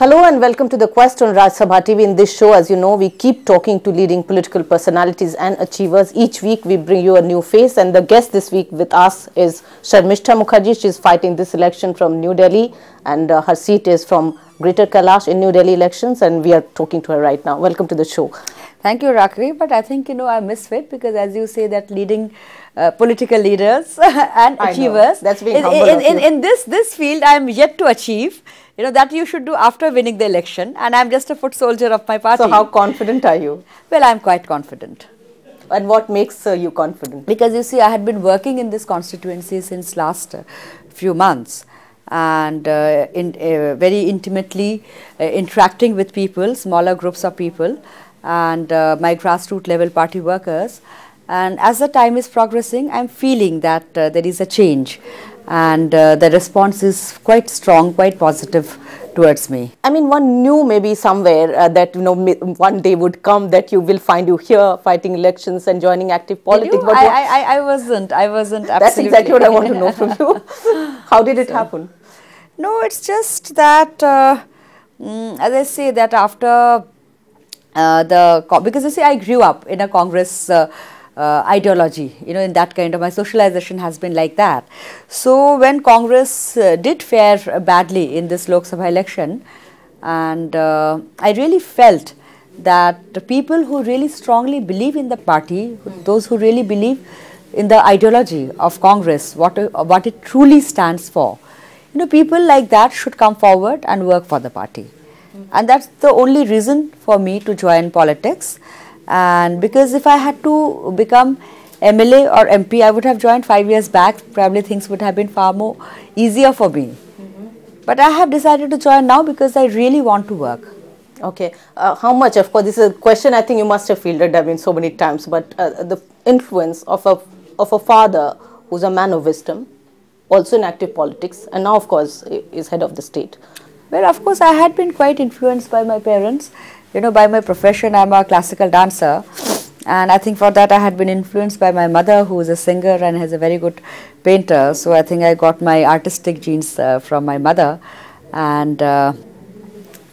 Hello and welcome to the Quest on Raj Sabha TV. In this show, as you know, we keep talking to leading political personalities and achievers. Each week, we bring you a new face, and the guest this week with us is Sharmishtha Mukherjee. She's fighting this election from New Delhi, and uh, her seat is from Greater Kailash in New Delhi elections, and we are talking to her right now. Welcome to the show. Thank you, Rakhi. But I think you know I misfit because, as you say, that leading uh, political leaders and I achievers. Know. That's being in, in, in, in this this field, I am yet to achieve you know, that you should do after winning the election and I'm just a foot soldier of my party. So how confident are you? Well, I'm quite confident. And what makes uh, you confident? Because you see, I had been working in this constituency since last uh, few months and uh, in, uh, very intimately uh, interacting with people, smaller groups of people and uh, my grassroots level party workers. And as the time is progressing, I'm feeling that there is a change and uh, the response is quite strong, quite positive towards me. I mean, one knew maybe somewhere uh, that you know one day would come that you will find you here fighting elections and joining active politics. But I, I, I, wasn't. I wasn't. That's exactly what I want to know from you. How did it so. happen? No, it's just that, uh, mm, as I say, that after uh, the because you see, I grew up in a Congress. Uh, uh, ideology, you know, in that kind of my socialization has been like that. So when Congress uh, did fare badly in this Lok Sabha election, and uh, I really felt that the people who really strongly believe in the party, those who really believe in the ideology of Congress, what, uh, what it truly stands for, you know, people like that should come forward and work for the party. And that's the only reason for me to join politics and because if I had to become MLA or MP, I would have joined five years back. Probably things would have been far more easier for me. Mm -hmm. But I have decided to join now because I really want to work. Okay. Uh, how much, of course, this is a question I think you must have fielded, I mean, so many times, but uh, the influence of a, of a father who's a man of wisdom, also in active politics, and now, of course, is head of the state. Well, of course, I had been quite influenced by my parents you know by my profession i'm a classical dancer and i think for that i had been influenced by my mother who is a singer and has a very good painter so i think i got my artistic genes uh, from my mother and uh,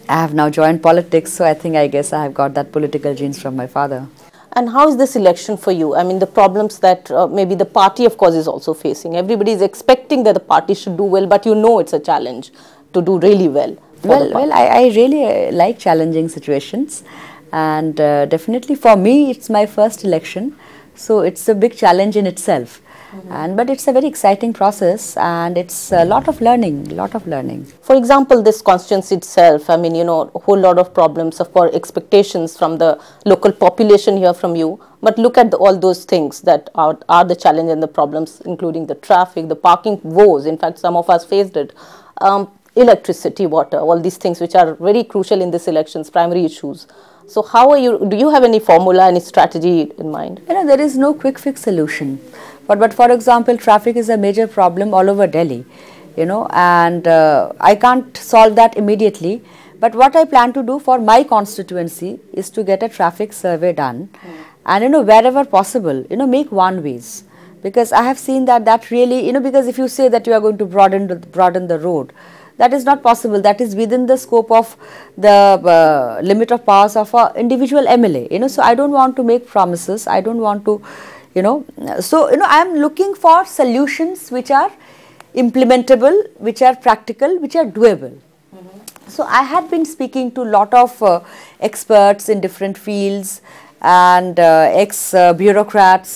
i have now joined politics so i think i guess i have got that political genes from my father and how is this election for you i mean the problems that uh, maybe the party of course is also facing everybody is expecting that the party should do well but you know it's a challenge to do really well well, well, I, I really uh, like challenging situations, and uh, definitely for me, it's my first election, so it's a big challenge in itself. Mm -hmm. And but it's a very exciting process, and it's a lot of learning, lot of learning. For example, this constituency itself, I mean, you know, a whole lot of problems, of course, expectations from the local population here from you. But look at the, all those things that are, are the challenge and the problems, including the traffic, the parking woes. In fact, some of us faced it. Um, electricity, water, all these things which are very crucial in this elections, primary issues. So how are you, do you have any formula, any strategy in mind? You know, there is no quick fix solution. But, but for example, traffic is a major problem all over Delhi, you know, and uh, I can't solve that immediately. But what I plan to do for my constituency is to get a traffic survey done mm. and, you know, wherever possible, you know, make one ways because I have seen that that really, you know, because if you say that you are going to broaden the, broaden the road, that is not possible that is within the scope of the uh, limit of powers of an individual MLA you know so I don't want to make promises I don't want to you know so you know I am looking for solutions which are implementable which are practical which are doable mm -hmm. so I had been speaking to lot of uh, experts in different fields and uh, ex uh, bureaucrats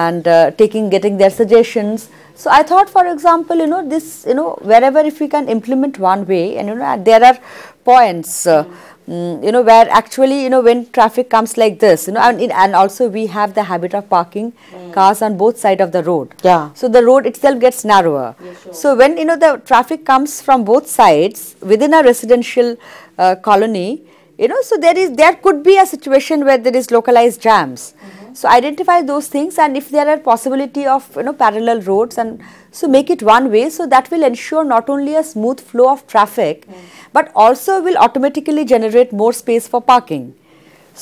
and uh, taking getting their suggestions so I thought for example, you know, this, you know, wherever if we can implement one way and you know, there are points, uh, mm, you know, where actually, you know, when traffic comes like this, you know, and, and also we have the habit of parking mm. cars on both side of the road. Yeah. So the road itself gets narrower. Yeah, sure. So when, you know, the traffic comes from both sides within a residential uh, colony, you know, so there is there could be a situation where there is localized jams. Mm -hmm. So identify those things and if there are possibility of you know parallel roads and so make it one way so that will ensure not only a smooth flow of traffic mm -hmm. but also will automatically generate more space for parking.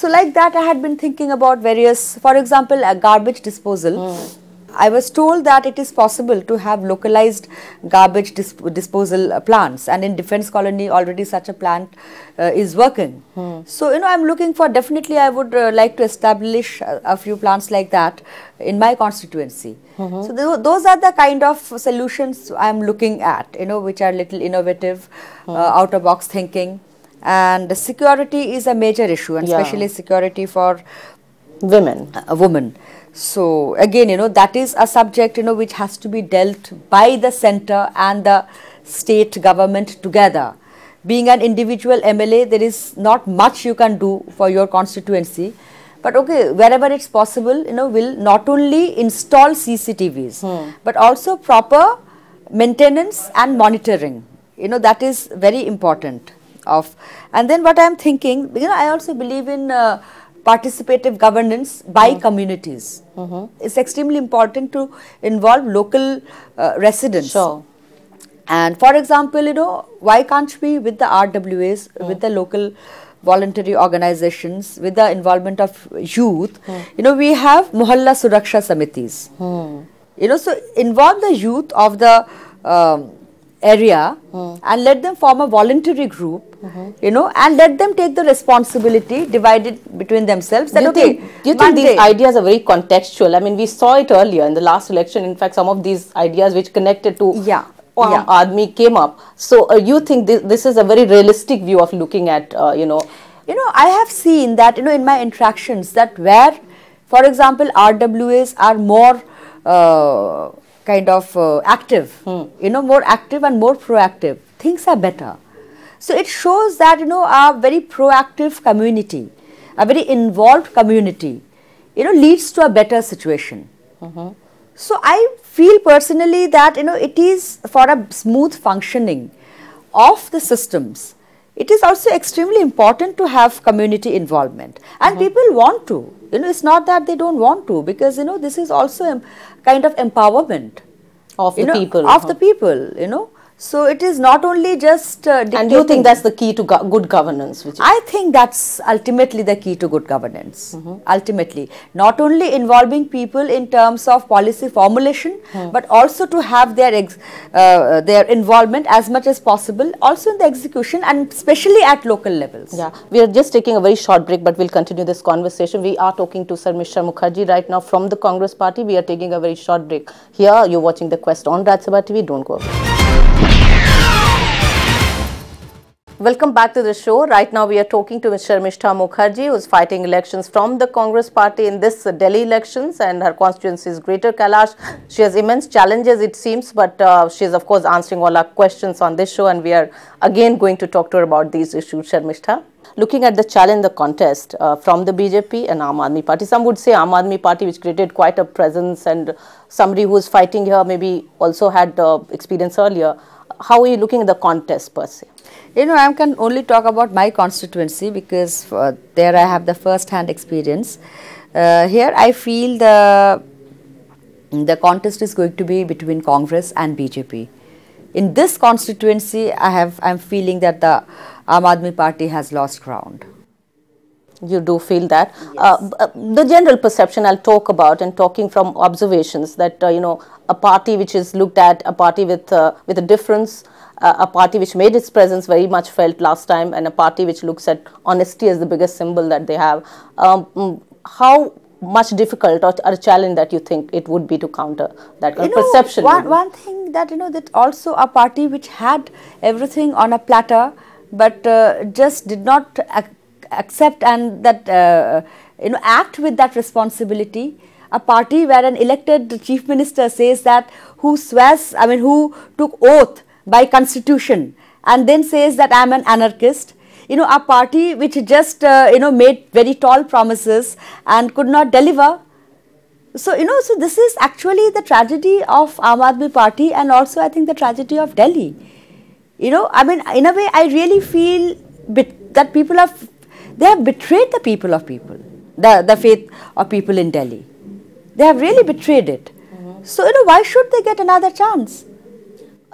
So like that I had been thinking about various for example a garbage disposal. Mm -hmm. I was told that it is possible to have localized garbage disposal uh, plants and in defense colony already such a plant uh, is working. Hmm. So, you know, I am looking for definitely I would uh, like to establish a, a, few plants like that in my constituency. Mm -hmm. So, th those are the kind of solutions I am looking at, you know, which are little innovative, hmm. uh, out of box thinking and security is a major issue and yeah. especially security for women. Uh, women. So again, you know, that is a subject, you know, which has to be dealt by the center and the state government together. Being an individual MLA, there is not much you can do for your constituency. But okay, wherever it's possible, you know, will not only install CCTVs, hmm. but also proper maintenance and monitoring. You know, that is very important. Of and then what I am thinking, you know, I also believe in uh, participative governance by mm. communities. Mm -hmm. It's extremely important to involve local uh, residents. Sure. And for example, you know, why can't we with the RWAs, mm. with the local voluntary organizations, with the involvement of youth, hmm. you know, we have Mohalla Suraksha Samitis. Hmm. You know, so involve the youth of the um, area hmm. and let them form a voluntary group, -hmm. you know, and let them take the responsibility divided between themselves. That, do you okay, think, do you think these ideas are very contextual? I mean, we saw it earlier in the last election. In fact, some of these ideas which connected to yeah. Um, yeah. came up. So uh, you think this, this is a very realistic view of looking at, uh, you know. You know, I have seen that, you know, in my interactions that where, for example, RWAs are more uh, kind of uh, active, hmm. you know, more active and more proactive, things are better. So it shows that, you know, a very proactive community a very involved community you know leads to a better situation mm -hmm. so i feel personally that you know it is for a smooth functioning of the systems it is also extremely important to have community involvement and mm -hmm. people want to you know it's not that they don't want to because you know this is also a kind of empowerment of the know, people of uh -huh. the people you know so it is not only just uh, And you think that's the key to go good governance? Which I think that's ultimately the key to good governance. Mm -hmm. Ultimately, not only involving people in terms of policy formulation, hmm. but also to have their uh, their involvement as much as possible, also in the execution and especially at local levels. Yeah, we are just taking a very short break, but we'll continue this conversation. We are talking to Sir Mishra Mukherjee right now from the Congress Party. We are taking a very short break. Here, you're watching The Quest on Rajya TV. Don't go away. Welcome back to the show. Right now we are talking to Ms. Sharmishta Mukherjee who is fighting elections from the Congress party in this Delhi elections and her constituency is Greater Kailash. She has immense challenges it seems but uh, she is of course answering all our questions on this show and we are again going to talk to her about these issues. Sharmishta, looking at the challenge, the contest uh, from the BJP and Aam Aadmi Party, some would say Aam Aadmi Party which created quite a presence and somebody who is fighting here maybe also had uh, experience earlier how are you looking at the contest per se? You know, I can only talk about my constituency because uh, there I have the first-hand experience. Uh, here I feel the the contest is going to be between Congress and BJP. In this constituency, I have I am feeling that the Aam Aadmi Party has lost ground. You do feel that. Uh, yes. Uh, the general perception I'll talk about and talking from observations that, uh, you know, a party which is looked at, a party with, uh, with a difference, uh, a party which made its presence very much felt last time and a party which looks at honesty as the biggest symbol that they have. Um, mm, how much difficult or, or, a challenge that you think it would be to counter that kind of know, perception? One, one thing that, you know, that also a party which had everything on a platter but uh, just did not accept and that uh, uh, you know act with that responsibility a party where an elected chief minister says that who swears i mean who took oath by constitution and then says that i am an anarchist you know a party which just uh, you know made very tall promises and could not deliver so you know so this is actually the tragedy of Aadmi party and also i think the tragedy of delhi you know i mean in a way i really feel that people are they have betrayed the people of people, the, the faith of people in Delhi. They have really betrayed it. Mm -hmm. So, you know, why should they get another chance?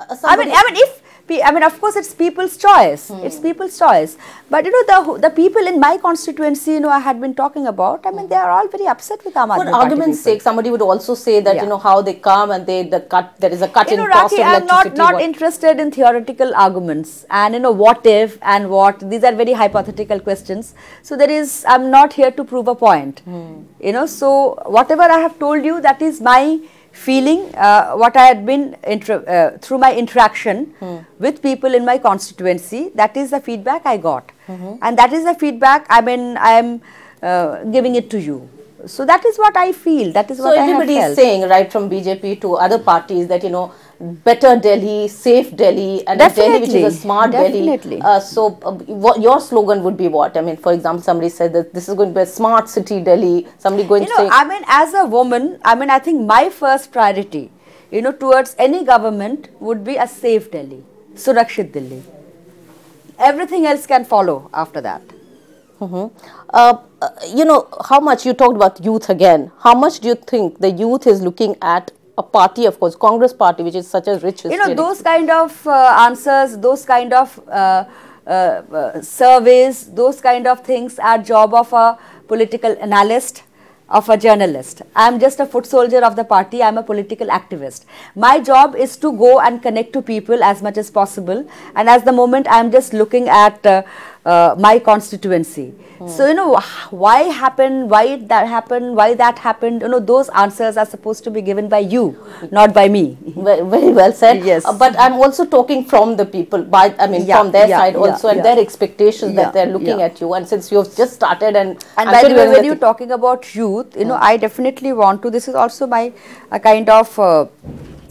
Uh, I mean, I mean, if I mean, of course, it's people's choice. Hmm. It's people's choice. But you know, the the people in my constituency, you know, I had been talking about. I mean, they are all very upset with Ahmad. For argument's sake, somebody would also say that yeah. you know how they come and they the cut there is a cut you in know, cost Raki, of I'm not not what? interested in theoretical arguments and you know what if and what these are very hypothetical questions. So there is I'm not here to prove a point. Hmm. You know, so whatever I have told you, that is my feeling uh, what I had been uh, through my interaction hmm. with people in my constituency. That is the feedback I got, mm -hmm. and that is the feedback I mean I am uh, giving it to you. So that is what I feel. That is so what everybody is saying, right from BJP to other parties, that you know better Delhi, safe Delhi, and Delhi which is a smart Definitely. Delhi. Uh, so, uh, what, your slogan would be what? I mean, for example, somebody said that this is going to be a smart city, Delhi. Somebody going you to know, say. I mean, as a woman, I mean, I think my first priority, you know, towards any government would be a safe Delhi, Surakshit Delhi. Everything else can follow after that. Mm -hmm. uh, you know, how much you talked about youth again. How much do you think the youth is looking at a party, of course, Congress party, which is such a rich history. You know, those kind of uh, answers, those kind of uh, uh, surveys, those kind of things are job of a political analyst, of a journalist. I am just a foot soldier of the party. I am a political activist. My job is to go and connect to people as much as possible. And as the moment I am just looking at uh, uh, my constituency. Hmm. So, you know, why happened, why that happened, why that happened, you know, those answers are supposed to be given by you, not by me. Very, very well said. Yes. Uh, but I'm also talking from the people, by, I mean, yeah, from their yeah, side also yeah, and their expectations that they're looking at you. And since you've just started and... And by the way, when you're talking about youth, you know, hmm. I definitely want to, this is also my kind of, uh,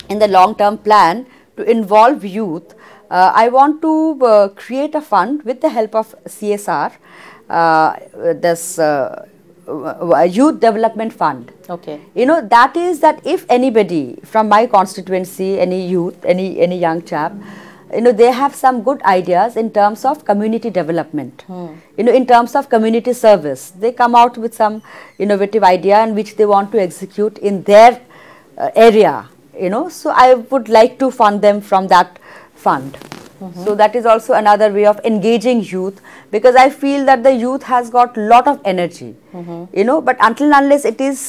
in the long-term plan, to involve youth uh, I want to uh, create a fund with the help of CSR, uh, this youth development fund. Okay. You know that is that if anybody from my constituency, any youth, any any young chap. you know they have some good ideas in terms of community development hmm. you know in terms of community service they come out with some innovative idea in which they want to execute in their uh, area you know so i would like to fund them from that fund. Mm -hmm. So that is also another way of engaging youth because I feel that the youth has got lot of energy, mm -hmm. you know. But until unless it is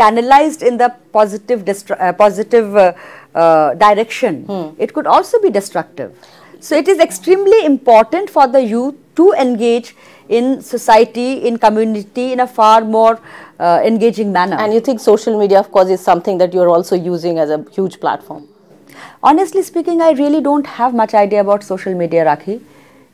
channelized in the positive, uh, positive uh, uh, direction, hmm. it could also be destructive. So it is extremely important for the youth to engage in society, in community, in a far more uh, engaging manner. And you think social media, of course, is something that you are also using as a huge platform. Honestly speaking, I really don't have much idea about social media, Rakhi.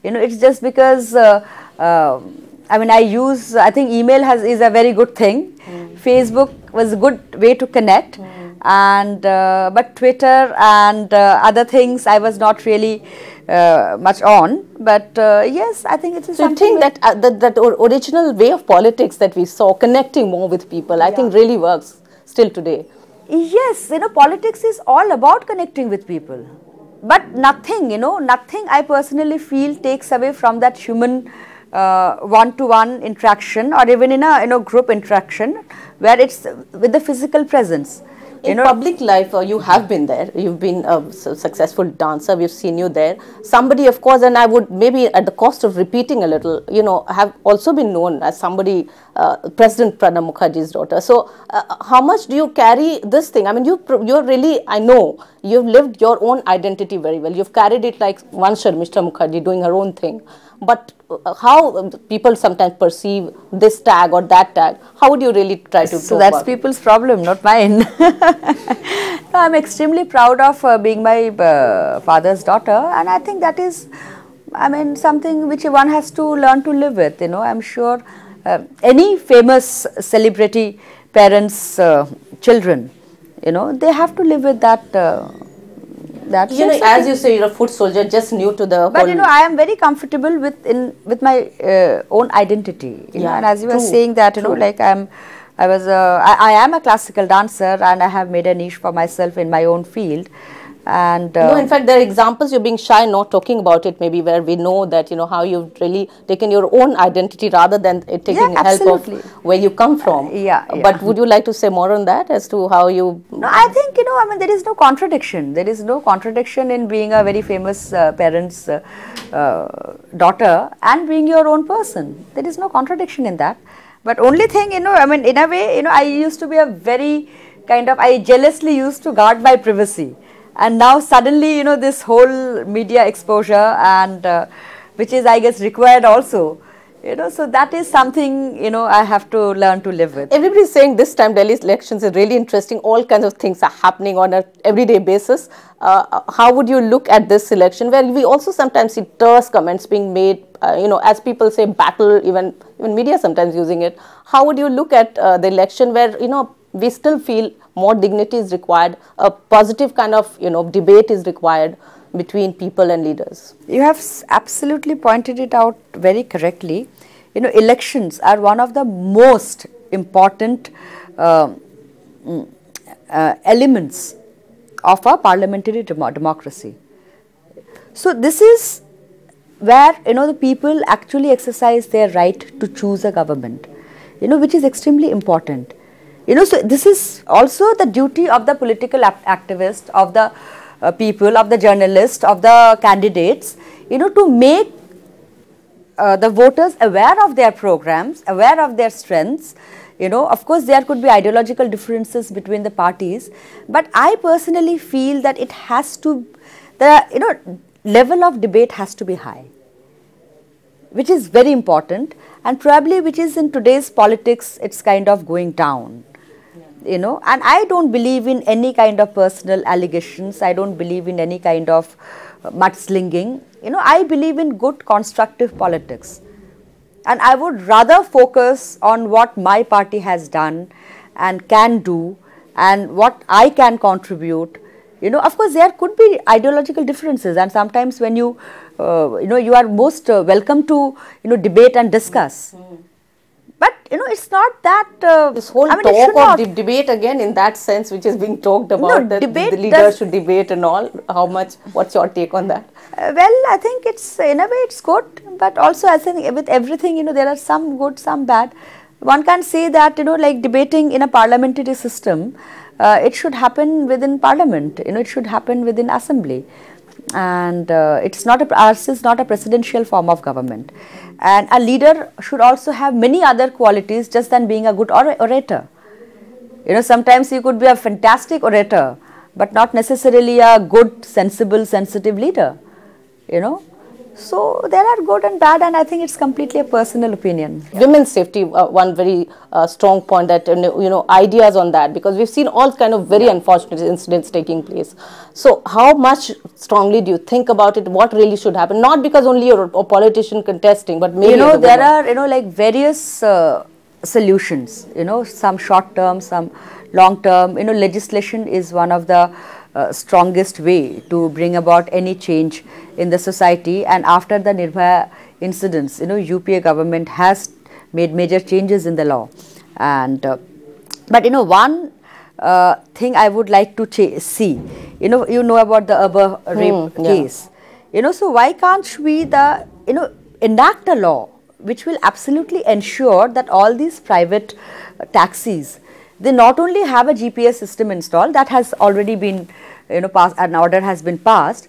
You know, it's just because, uh, uh, I mean, I use, I think email has is a very good thing. Mm. Facebook was a good way to connect. Mm. And, uh, but Twitter and uh, other things, I was not really uh, much on. But uh, yes, I think it is so something. that, that, that original way of politics that we saw, connecting more with people, I yeah. think really works still today yes, you know, politics is all about connecting with people. But nothing, you know, nothing I personally feel takes away from that human uh, one-to-one uh, -one interaction or even in a, you know, group interaction where it's with the physical presence in know, public life, uh, you have been there. You've been a successful dancer. We've seen you there. Somebody, of course, and I would maybe at the cost of repeating a little, you know, have also been known as somebody, uh, President Pranab Mukherjee's daughter. So, uh, how much do you carry this thing? I mean, you you're really, I know, you've lived your own identity very well. You've carried it like one Mr. Mukherjee doing her own thing but uh, how people sometimes perceive this tag or that tag, how would you really try to So that's people's it? problem, not mine. no, I'm extremely proud of uh, being my uh, father's daughter and I think that is, I mean, something which one has to learn to live with, you know, I'm sure uh, any famous celebrity parents' uh, children, you know, they have to live with that uh, that. You know, as you say, you're a foot soldier, just new to the. But you know, I am very comfortable with in with my uh, own identity. You yeah, know, and as you true, were saying that, you true. know, like I'm. I was a, I, I am a classical dancer and I have made a niche for myself in my own field and uh, no in um, fact there are examples you're being shy not talking about it maybe where we know that you know how you've really taken your own identity rather than it taking yeah, help of where you come from uh, yeah, yeah, but would you like to say more on that as to how you no i think you know i mean there is no contradiction there is no contradiction in being a very famous uh, parent's uh, uh, daughter and being your own person there is no contradiction in that but only thing you know i mean in a way you know i used to be a very kind of i jealously used to guard my privacy and now suddenly you know this whole media exposure and uh, which is i guess required also you know so that is something you know i have to learn to live with everybody's saying this time delhi's elections is really interesting all kinds of things are happening on a everyday basis uh, how would you look at this election where we also sometimes see terse comments being made uh, you know as people say battle even even media sometimes using it how would you look at uh, the election where you know we still feel more dignity is required, a positive kind of you know debate is required between people and leaders. You have absolutely pointed it out very correctly. You know, elections are one of the most important uh, mm, uh, elements of a parliamentary dem democracy. So, this is where you know the people actually exercise their right to choose a government, you know, which is extremely important. You know, so this is also the duty of the political activist, of the uh, people, of the journalists, of the candidates, you know, to make uh, the voters aware of their programs, aware of their strengths. You know, of course, there could be ideological differences between the parties, but I personally feel that it has to, the, you know, level of debate has to be high, which is very important and probably which is in today's politics, it's kind of going down you know and i don't believe in any kind of personal allegations i don't believe in any kind of uh, mudslinging you know i believe in good constructive politics and i would rather focus on what my party has done and can do and what i can contribute you know of course there could be ideological differences and sometimes when you uh, you know you are most uh, welcome to you know debate and discuss mm -hmm. But you know, it's not that uh, this whole I mean, talk of debate again in that sense, which is being talked about. No, debate the leader does, should debate and all. How much? What's your take on that? Uh, well, I think it's in a way it's good, but also I think with everything, you know, there are some good, some bad. One can say that you know, like debating in a parliamentary system, uh, it should happen within parliament. You know, it should happen within assembly and uh, it's not a, ours is not a presidential form of government and a leader should also have many other qualities just than being a good or orator you know sometimes you could be a fantastic orator but not necessarily a good sensible sensitive leader you know so there are good and bad, and I think it's completely a personal opinion. Women's safety, uh, one very uh, strong point that you know ideas on that because we've seen all kind of very unfortunate incidents taking place. So how much strongly do you think about it? What really should happen? Not because only your a politician contesting, but maybe you know there are you know like various. Uh, solutions you know some short term some long term you know legislation is one of the uh, strongest way to bring about any change in the society and after the Nirbhaya incidents, you know, UPA government has made major changes in the law and uh, but you know one uh, thing I would like to see, you know, you know about the Uber hmm, rape yeah. case, you know, so why can't we the, you know, enact a law which will absolutely ensure that all these private taxis they not only have a GPS system installed that has already been you know an order has been passed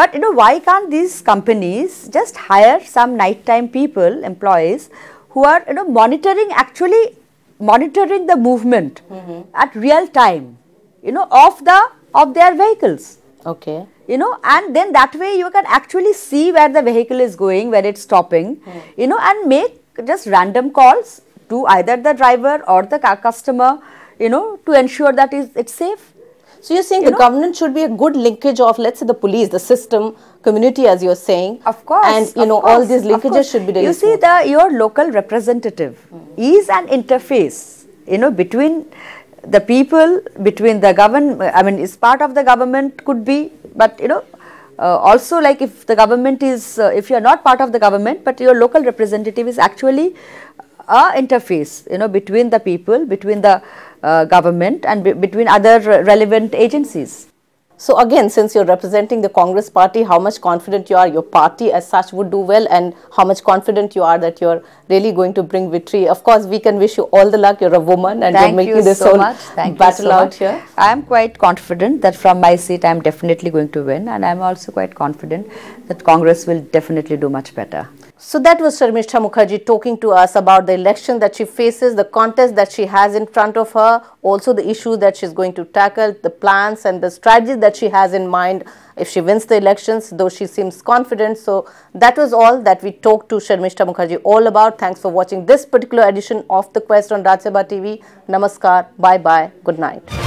but you know why can't these companies just hire some nighttime people employees who are you know monitoring actually monitoring the movement mm -hmm. at real time you know of the of their vehicles okay you know and then that way you can actually see where the vehicle is going where it's stopping mm you know and make just random calls to either the driver or the customer, you know, to ensure that is it's safe. So you're saying you the know? government should be a good linkage of, let's say, the police, the system, community, as you're saying. Of course. And you know, course, all these linkages should be. Really you see, smooth. the your local representative mm is an interface, you know, between the people, between the government. I mean, is part of the government could be, but you know. Uh, also like if the government is, uh, if you are not part of the government but your local representative is actually a interface you know between the people, between the uh, government and be between other relevant agencies. So again, since you're representing the Congress party, how much confident you are your party as such would do well and how much confident you are that you're really going to bring victory. Of course, we can wish you all the luck. You're a woman and Thank you're making you this so whole much. Thank battle so out much. here. I am quite confident that from my seat, I'm definitely going to win and I'm also quite confident that Congress will definitely do much better. So that was Sharmishta Mukherjee talking to us about the election that she faces, the contest that she has in front of her, also the issues that she's going to tackle, the plans and the strategies that she has in mind if she wins the elections, though she seems confident. So that was all that we talked to Sharmishta Mukherjee all about. Thanks for watching this particular edition of The Quest on Rajya TV. Namaskar. Bye-bye. Good night.